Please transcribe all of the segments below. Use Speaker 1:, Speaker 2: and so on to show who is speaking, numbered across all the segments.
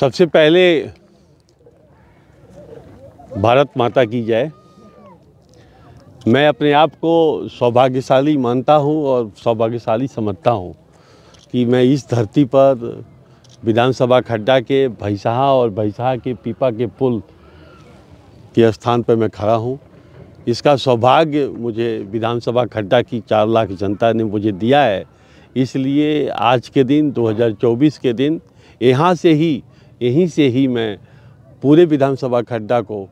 Speaker 1: सबसे पहले भारत माता की जय मैं अपने आप को सौभाग्यशाली मानता हूँ और सौभाग्यशाली समझता हूँ कि मैं इस धरती पर विधानसभा खड्डा के भैसहा और भैसहा के पीपा के पुल के स्थान पर मैं खड़ा हूँ इसका सौभाग्य मुझे विधानसभा खड्डा की चार लाख जनता ने मुझे दिया है इसलिए आज के दिन 2024 के दिन यहाँ से ही यहीं से ही मैं पूरे विधानसभा खड्डा को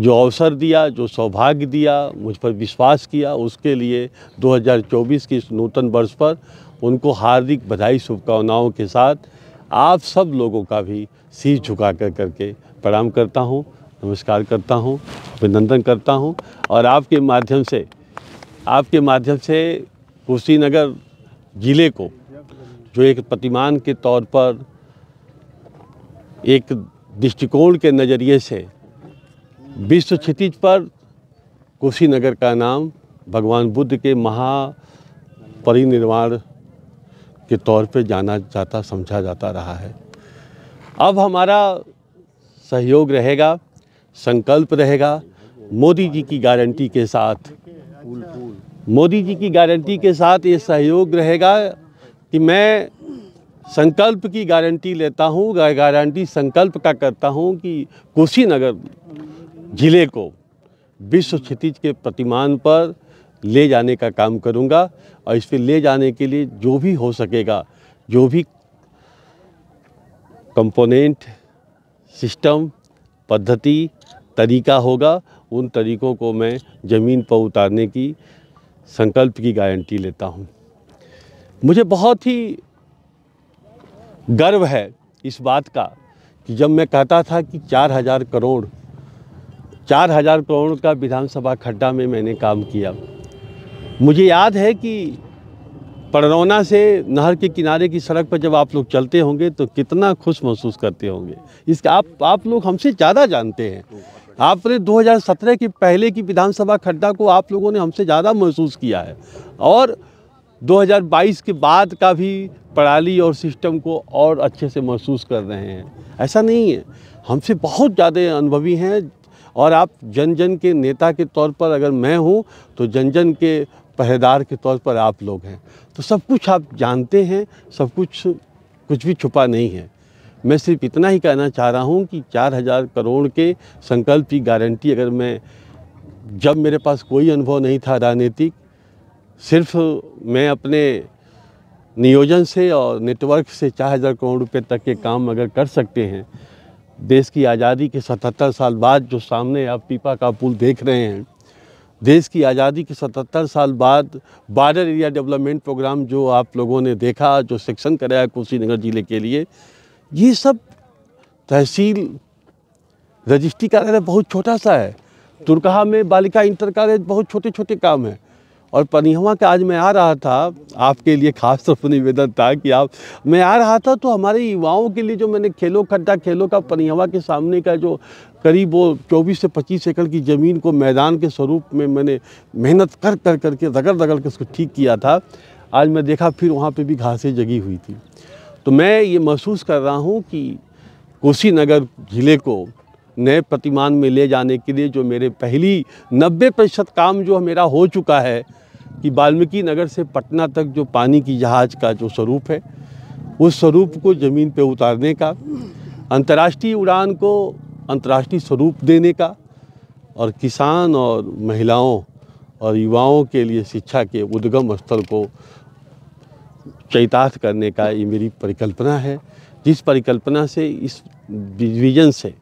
Speaker 1: जो अवसर दिया जो सौभाग्य दिया मुझ पर विश्वास किया उसके लिए 2024 के इस नूतन वर्ष पर उनको हार्दिक बधाई शुभकामनाओं के साथ आप सब लोगों का भी सिर झुका कर करके प्रणाम करता हूँ नमस्कार करता हूँ अभिनंदन करता हूँ और आपके माध्यम से आपके माध्यम से कुशीनगर ज़िले को जो एक प्रतिमान के तौर पर एक दृष्टिकोण के नज़रिए से विश्व क्षितिज पर कुशीनगर का नाम भगवान बुद्ध के महापरिनिर्वाण के तौर पे जाना जाता समझा जाता रहा है अब हमारा सहयोग रहेगा संकल्प रहेगा मोदी जी की गारंटी के साथ मोदी जी की गारंटी के साथ ये सहयोग रहेगा कि मैं संकल्प की गारंटी लेता हूँ गारंटी संकल्प का करता हूँ कि कुशीनगर जिले को विश्व क्षितिज के प्रतिमान पर ले जाने का काम करूँगा और इस पर ले जाने के लिए जो भी हो सकेगा जो भी कंपोनेंट सिस्टम पद्धति तरीका होगा उन तरीकों को मैं ज़मीन पर उतारने की संकल्प की गारंटी लेता हूँ मुझे बहुत ही गर्व है इस बात का कि जब मैं कहता था कि चार हज़ार करोड़ चार हज़ार करोड़ का विधानसभा खड्डा में मैंने काम किया मुझे याद है कि पड़रौना से नहर के किनारे की सड़क पर जब आप लोग चलते होंगे तो कितना खुश महसूस करते होंगे इसका आप आप लोग हमसे ज़्यादा जानते हैं आपने 2017 के पहले की विधानसभा खड्डा को आप लोगों ने हमसे ज़्यादा महसूस किया है और 2022 के बाद का भी प्रणाली और सिस्टम को और अच्छे से महसूस कर रहे हैं ऐसा नहीं है हमसे बहुत ज़्यादा अनुभवी हैं और आप जन जन के नेता के तौर पर अगर मैं हूँ तो जन जन के पहरेदार के तौर पर आप लोग हैं तो सब कुछ आप जानते हैं सब कुछ कुछ भी छुपा नहीं है मैं सिर्फ इतना ही कहना चाह रहा हूँ कि चार हज़ार करोड़ के संकल्प की गारंटी अगर मैं जब मेरे पास कोई अनुभव नहीं था राजनीतिक सिर्फ मैं अपने नियोजन से और नेटवर्क से चार हज़ार करोड़ रुपये तक के काम अगर कर सकते हैं देश की आज़ादी के सतहत्तर साल बाद जो सामने आप पीपा का पुल देख रहे हैं देश की आज़ादी के सतहत्तर साल बाद बॉर्डर एरिया डेवलपमेंट प्रोग्राम जो आप लोगों ने देखा जो सेक्शन कराया कुशीनगर ज़िले के लिए ये सब तहसील रजिस्ट्री कार्यालय बहुत छोटा सा है तुरकहा में बालिका इंटर कॉलेज बहुत छोटे छोटे काम हैं और पनिहवा का आज मैं आ रहा था आपके लिए खास तौर तो पर निवेदन था कि आप मैं आ रहा था तो हमारे युवाओं के लिए जो मैंने खेलो खट्टा खेलों का पनिहवा के सामने का जो करीब वो चौबीस से 25 एकड़ की ज़मीन को मैदान के स्वरूप में मैंने मेहनत कर कर करके रगड़ रगड़ के उसको ठीक किया था आज मैं देखा फिर वहाँ पर भी घासें जगी हुई थी तो मैं ये महसूस कर रहा हूँ कि कोसी नगर ज़िले को नए प्रतिमान में ले जाने के लिए जो मेरे पहली नब्बे प्रतिशत काम जो मेरा हो चुका है कि वाल्मीकि नगर से पटना तक जो पानी की जहाज़ का जो स्वरूप है उस स्वरूप को ज़मीन पर उतारने का अंतर्राष्ट्रीय उड़ान को अंतर्राष्ट्रीय स्वरूप देने का और किसान और महिलाओं और युवाओं के लिए शिक्षा के उद्गम स्थल को चैतार्थ करने का ये मेरी परिकल्पना है जिस परिकल्पना से इस विजन से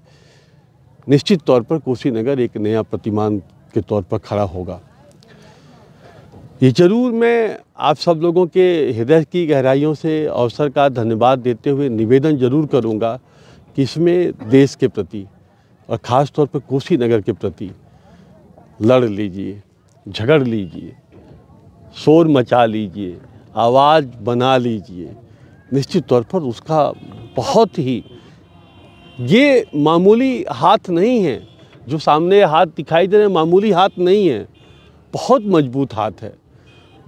Speaker 1: निश्चित तौर पर कोसी नगर एक नया प्रतिमान के तौर पर खड़ा होगा ये जरूर मैं आप सब लोगों के हृदय की गहराइयों से अवसर का धन्यवाद देते हुए निवेदन जरूर करूँगा कि इसमें देश के प्रति और ख़ास तौर पर कोसी नगर के प्रति लड़ लीजिए झगड़ लीजिए शोर मचा लीजिए आवाज़ बना लीजिए निश्चित तौर पर उसका बहुत ही ये मामूली हाथ नहीं है जो सामने हाथ दिखाई दे रहे हैं मामूली हाथ नहीं है बहुत मजबूत हाथ है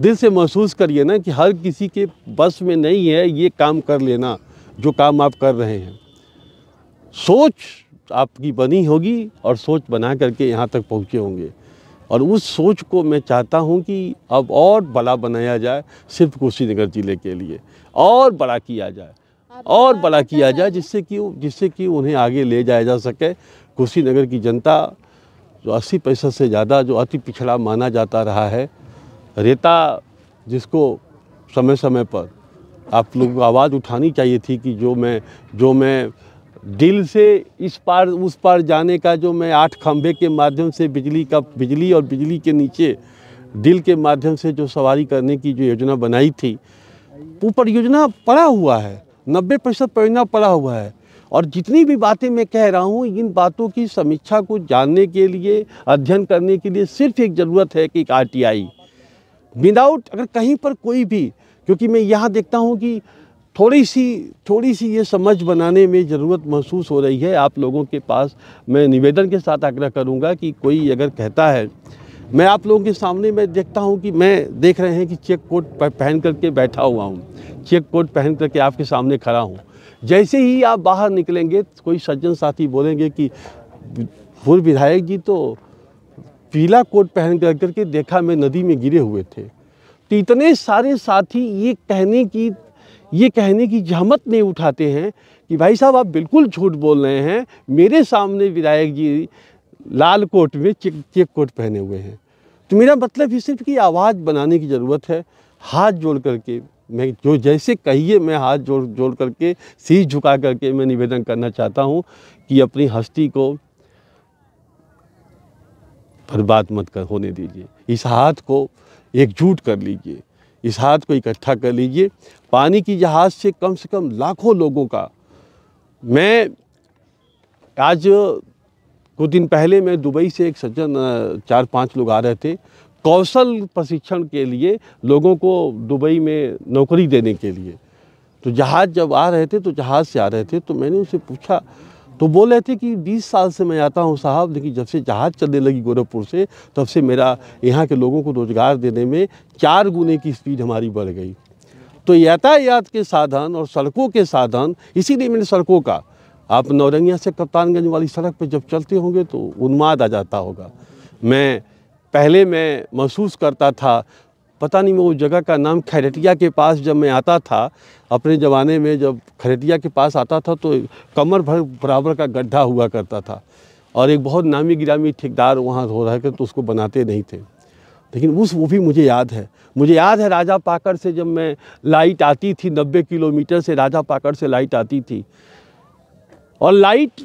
Speaker 1: दिल से महसूस करिए ना कि हर किसी के बस में नहीं है ये काम कर लेना जो काम आप कर रहे हैं सोच आपकी बनी होगी और सोच बना करके यहाँ तक पहुँचे होंगे और उस सोच को मैं चाहता हूँ कि अब और बड़ा बनाया जाए सिर्फ कुशीनगर ज़िले के लिए और बड़ा किया जाए और बड़ा किया जाए जिससे कि जिससे कि उन्हें आगे ले जाया जा सके कुशीनगर की जनता जो अस्सी पैसा से ज़्यादा जो अति पिछड़ा माना जाता रहा है रेता जिसको समय समय पर आप लोगों को आवाज़ उठानी चाहिए थी कि जो मैं जो मैं दिल से इस पार उस पार जाने का जो मैं आठ खंभे के माध्यम से बिजली का बिजली और बिजली के नीचे दिल के माध्यम से जो सवारी करने की जो योजना बनाई थी वो परियोजना पड़ा हुआ है नब्बे प्रतिशत परिणाम पड़ा हुआ है और जितनी भी बातें मैं कह रहा हूँ इन बातों की समीक्षा को जानने के लिए अध्ययन करने के लिए सिर्फ एक ज़रूरत है कि एक आर टी आई विदाउट अगर कहीं पर कोई भी क्योंकि मैं यहाँ देखता हूँ कि थोड़ी सी थोड़ी सी ये समझ बनाने में ज़रूरत महसूस हो रही है आप लोगों के पास मैं निवेदन के साथ आग्रह करूँगा कि कोई अगर कहता है मैं आप लोगों के सामने मैं देखता हूँ कि मैं देख रहे हैं कि चेक कोट पहन करके बैठा हुआ हूँ चेक कोट पहन करके आपके सामने खड़ा हूँ जैसे ही आप बाहर निकलेंगे कोई सज्जन साथी बोलेंगे कि पूर्व विधायक जी तो पीला कोट पहन कर करके देखा मैं नदी में गिरे हुए थे तो इतने सारे साथी ये कहने की ये कहने की जहमत नहीं उठाते हैं कि भाई साहब आप बिल्कुल झूठ बोल रहे हैं मेरे सामने विधायक जी लाल कोट में चेक चेक कोट पहने हुए हैं तो मेरा मतलब ही सिर्फ कि आवाज़ बनाने की ज़रूरत है हाथ जोड़ करके मैं जो जैसे कहिए मैं हाथ जोड़ जोड़ करके सीज झुका करके मैं निवेदन करना चाहता हूँ कि अपनी हस्ती को बर्बाद मत कर होने दीजिए इस हाथ को एकजुट कर लीजिए इस हाथ को इकट्ठा कर लीजिए पानी की जहाज से कम से कम लाखों लोगों का मैं आज कुछ दिन पहले मैं दुबई से एक सज्जन चार पांच लोग आ रहे थे कौशल प्रशिक्षण के लिए लोगों को दुबई में नौकरी देने के लिए तो जहाज़ जब आ रहे थे तो जहाज़ से आ रहे थे तो मैंने उनसे पूछा तो बोल रहे थे कि 20 साल से मैं आता हूँ साहब लेकिन जब से जहाज़ चलने लगी गोरखपुर से तब से मेरा यहाँ के लोगों को रोज़गार देने में चार गुने की स्पीड हमारी बढ़ गई तो यातायात के साधन और सड़कों के साधन इसीलिए मैंने सड़कों का आप नौरंगिया से कप्तानगंज वाली सड़क पर जब चलते होंगे तो उन्माद आ जाता होगा मैं पहले मैं महसूस करता था पता नहीं मैं उस जगह का नाम खैरटिया के पास जब मैं आता था अपने ज़माने में जब खैरटिया के पास आता था तो कमर भर बराबर का गड्ढा हुआ करता था और एक बहुत नामी गिरामी ठेकेदार वहाँ हो रहा था तो उसको बनाते नहीं थे लेकिन उस वो भी मुझे याद है मुझे याद है राजा पाकर से जब मैं लाइट आती थी नब्बे किलोमीटर से राजा पाकर से लाइट आती थी और लाइट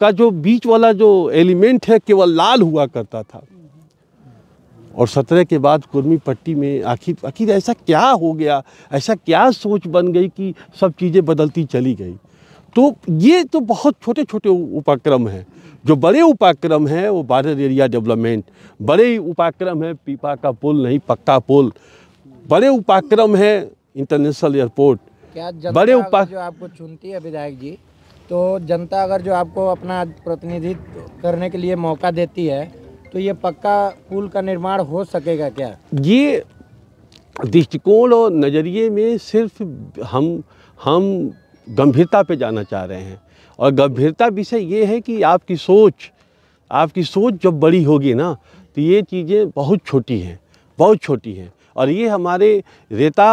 Speaker 1: का जो बीच वाला जो एलिमेंट है केवल लाल हुआ करता था और सत्रह के बाद कुर्मी पट्टी में आखिर आखिर ऐसा क्या हो गया ऐसा क्या सोच बन गई कि सब चीज़ें बदलती चली गई तो ये तो बहुत छोटे छोटे उपक्रम हैं जो बड़े उपक्रम हैं वो बार्डर एरिया डेवलपमेंट बड़े उपक्रम हैं पीपा का पुल नहीं पक्का पुल बड़े उपक्रम हैं इंटरनेशनल एयरपोर्ट बड़े उपा जो आपको चुनती है विधायक जी तो जनता अगर जो आपको अपना प्रतिनिधित्व करने के लिए मौका देती है तो ये पक्का पुल का निर्माण हो सकेगा क्या ये दृष्टिकोण और नज़रिए में सिर्फ हम हम गंभीरता पे जाना चाह रहे हैं और गंभीरता विषय ये है कि आपकी सोच आपकी सोच जब बड़ी होगी ना तो ये चीज़ें बहुत छोटी हैं बहुत छोटी हैं और ये हमारे रेता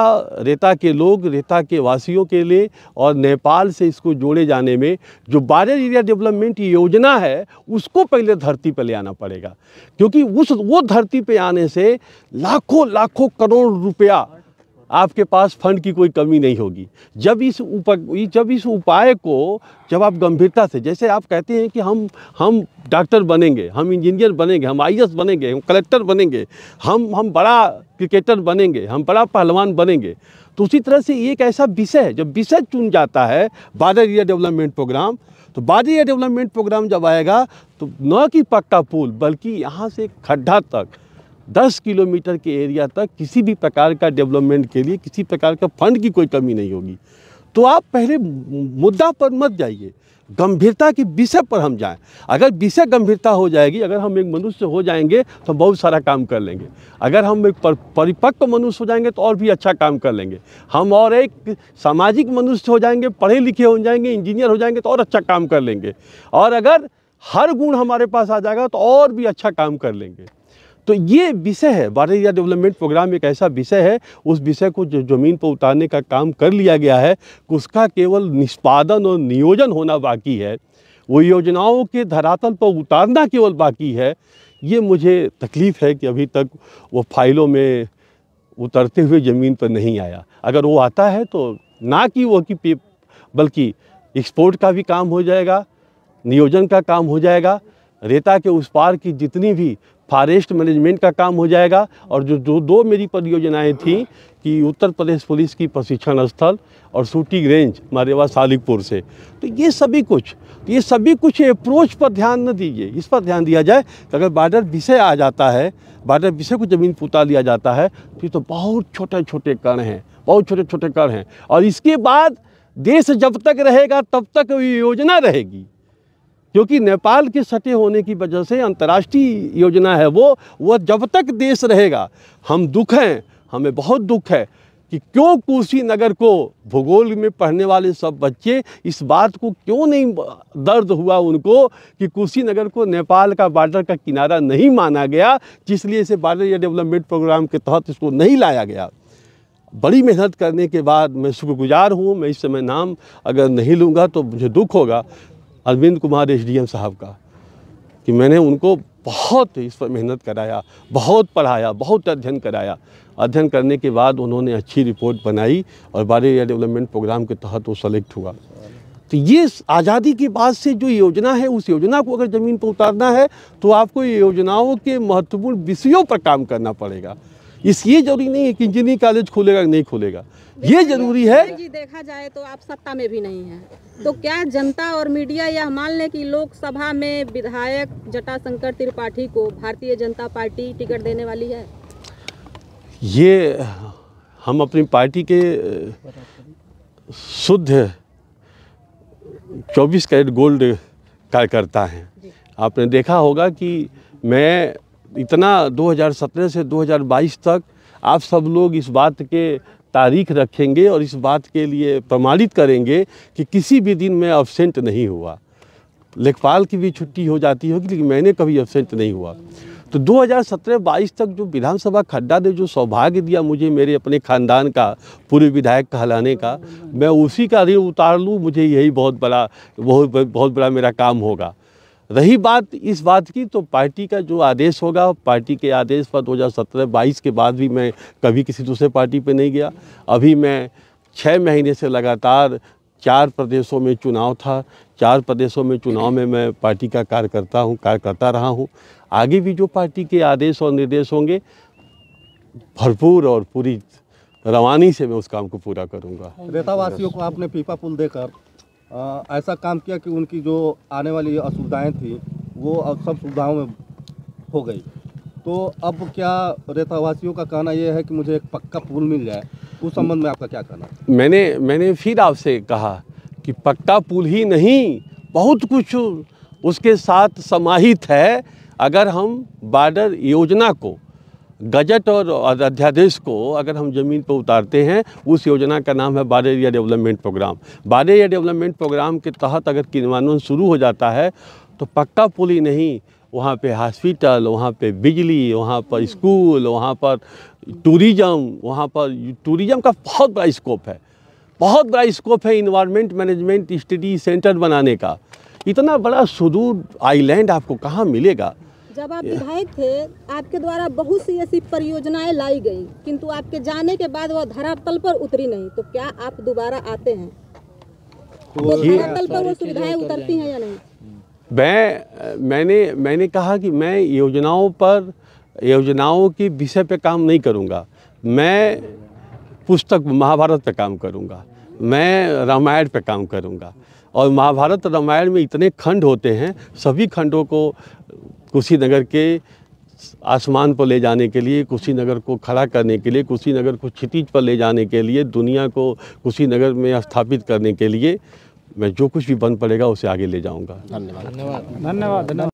Speaker 1: रेता के लोग रेता के वासियों के लिए और नेपाल से इसको जोड़े जाने में जो बारियर एरिया डेवलपमेंट योजना है उसको पहले धरती पर ले आना पड़ेगा क्योंकि उस वो धरती पर आने से लाखों लाखों करोड़ रुपया आपके पास फंड की कोई कमी नहीं होगी जब इस उप जब इस उपाय को जब आप गंभीरता से जैसे आप कहते हैं कि हम हम डॉक्टर बनेंगे हम इंजीनियर बनेंगे हम आई बनेंगे हम कलेक्टर बनेंगे हम हम बड़ा क्रिकेटर बनेंगे हम बड़ा पहलवान बनेंगे तो उसी तरह से एक ऐसा विषय है जब विषय चुन जाता है बाडर एरिया डेवलपमेंट प्रोग्राम तो बाडर एरिया डेवलपमेंट प्रोग्राम जब आएगा तो न कि पक्का पुल बल्कि यहाँ से खड्ढा तक 10 किलोमीटर के एरिया तक किसी भी प्रकार का डेवलपमेंट के लिए किसी प्रकार का फंड की कोई कमी नहीं होगी तो आप पहले मुद्दा पर मत जाइए गंभीरता की विषय पर हम जाएं अगर विषय गंभीरता हो जाएगी अगर हम एक मनुष्य हो जाएंगे तो हम बहुत सारा काम कर लेंगे अगर हम एक पर, परिपक्व मनुष्य हो जाएंगे तो और भी अच्छा काम कर लेंगे हम और एक सामाजिक मनुष्य हो जाएंगे पढ़े लिखे हो जाएंगे इंजीनियर हो जाएंगे तो और अच्छा काम कर लेंगे और अगर हर गुण हमारे पास आ जाएगा तो और भी अच्छा काम कर लेंगे तो ये विषय है भारत इंडिया डेवलपमेंट प्रोग्राम एक ऐसा विषय है उस विषय को जो ज़मीन पर उतारने का काम कर लिया गया है उसका केवल निष्पादन और नियोजन होना बाकी है वो योजनाओं के धरातल पर उतारना केवल बाकी है ये मुझे तकलीफ़ है कि अभी तक वो फाइलों में उतरते हुए ज़मीन पर नहीं आया अगर वो आता है तो ना कि वो कि बल्कि एक्सपोर्ट का भी काम हो जाएगा नियोजन का काम हो जाएगा रेता के उस पार की जितनी भी फॉरेस्ट मैनेजमेंट का काम हो जाएगा और जो दो दो मेरी परियोजनाएं थी कि उत्तर प्रदेश पुलिस की प्रशिक्षण स्थल और शूटिंग रेंज मारेवा सालिकपुर से तो ये सभी कुछ तो ये सभी कुछ अप्रोच पर ध्यान न दीजिए इस पर ध्यान दिया जाए कि अगर बार्डर विषय आ जाता है बार्डर विषय को ज़मीन पुता लिया जाता है फिर तो, तो बहुत छोटे छोटे कण हैं बहुत छोटे छोटे कण हैं और इसके बाद देश जब तक रहेगा तब तक योजना रहेगी क्योंकि नेपाल के सटे होने की वजह से अंतर्राष्ट्रीय योजना है वो वह जब तक देश रहेगा हम दुख हैं हमें बहुत दुख है कि क्यों कुशीनगर को भूगोल में पढ़ने वाले सब बच्चे इस बात को क्यों नहीं दर्द हुआ उनको कि कुशीनगर को नेपाल का बॉर्डर का किनारा नहीं माना गया जिसलिए इसे बॉर्डर या डेवलपमेंट प्रोग्राम के तहत इसको नहीं लाया गया बड़ी मेहनत करने के बाद मैं शुक्रगुजार हूँ मैं इस समय नाम अगर नहीं लूँगा तो मुझे दुख होगा अरविंद कुमार एसडीएम साहब का कि मैंने उनको बहुत इस पर मेहनत कराया बहुत पढ़ाया बहुत अध्ययन कराया अध्ययन करने के बाद उन्होंने अच्छी रिपोर्ट बनाई और बार एरिया डेवलपमेंट प्रोग्राम के तहत वो सेलेक्ट हुआ तो ये आज़ादी के बाद से जो योजना है उस योजना को अगर ज़मीन पर उतारना है तो आपको योजनाओं के महत्वपूर्ण विषयों पर काम करना पड़ेगा इस ये जरूरी नहीं है कि इंजीनियरिंग कॉलेज खोलेगा नहीं खोलेगा ये जरूरी है जी देखा जाए तो आप सत्ता में भी नहीं है तो क्या जनता और मीडिया यह मान लें कि लोकसभा में विधायक जटाशंकर त्रिपाठी को भारतीय जनता पार्टी टिकट देने वाली है ये हम अपनी पार्टी के शुद्ध 24 कैरेट गोल्ड कार्यकर्ता हैं आपने देखा होगा कि मैं इतना 2017 से 2022 तक आप सब लोग इस बात के तारीख रखेंगे और इस बात के लिए प्रमाणित करेंगे कि किसी भी दिन मैं अबसेंट नहीं हुआ लेखपाल की भी छुट्टी हो जाती होगी लेकिन मैंने कभी अबसेंट नहीं हुआ तो 2017-22 तक जो विधानसभा खड्डा ने जो सौभाग्य दिया मुझे मेरे अपने खानदान का पूर्व विधायक कहलाने का मैं उसी का ऋण उतार लूँ मुझे यही बहुत बड़ा बहुत बहुत बड़ा मेरा काम होगा रही बात इस बात की तो पार्टी का जो आदेश होगा पार्टी के आदेश पर 2017-22 के बाद भी मैं कभी किसी दूसरे पार्टी पे नहीं गया अभी मैं छः महीने से लगातार चार प्रदेशों में चुनाव था चार प्रदेशों में चुनाव में मैं पार्टी का कार्यकर्ता हूँ कार्यकर्ता रहा हूँ आगे भी जो पार्टी के आदेश और निर्देश होंगे भरपूर और पूरी रवानी से मैं उस काम को पूरा करूँगा रेतावासियों को आपने पीपा पुल देकर ऐसा काम किया कि उनकी जो आने वाली असुविधाएँ थी वो अब सब सुविधाओं में हो गई तो अब क्या रेतावासियों का कहना यह है कि मुझे एक पक्का पुल मिल जाए उस संबंध में आपका क्या कहना मैंने मैंने फिर आपसे कहा कि पक्का पुल ही नहीं बहुत कुछ उसके साथ समाहित है अगर हम बॉर्डर योजना को गजट और अध्यादेश को अगर हम ज़मीन पर उतारते हैं उस योजना का नाम है border area development programme border area development programme के तहत अगर किनवानवन शुरू हो जाता है तो पक्का पुली नहीं वहाँ पे हॉस्पिटल वहाँ पे बिजली वहाँ पर हम्म। स्कूल वहाँ पर टूरिज़्म वहाँ पर टूरिज़म का बहुत बड़ा स्कोप है बहुत बड़ा स्कोप है इन्वायरमेंट मैनेजमेंट स्टडी सेंटर बनाने का इतना बड़ा सुदूर आइलैंड आपको कहाँ मिलेगा जब आप विधायक थे आपके द्वारा बहुत सी ऐसी परियोजनाएं लाई गई किंतु आपके जाने के बाद वह धरातल पर उतरी नहीं तो क्या आप दोबारा आते हैं तो धरातल पर वो सुविधाएं उतरती हैं या नहीं hmm. मैं मैंने मैंने कहा कि मैं योजनाओं पर योजनाओं के विषय पे काम नहीं करूंगा मैं पुस्तक महाभारत पे काम करूंगा मैं रामायण पे काम करूंगा और महाभारत रामायण में इतने खंड होते हैं सभी खंडों को कुशीनगर के आसमान पर ले जाने के लिए कुशीनगर को खड़ा करने के लिए कुशीनगर को क्षितिज पर ले जाने के लिए दुनिया को कुशीनगर में स्थापित करने के लिए मैं जो कुछ भी बन पड़ेगा उसे आगे ले जाऊंगा धन्यवाद धन्यवाद धन्यवाद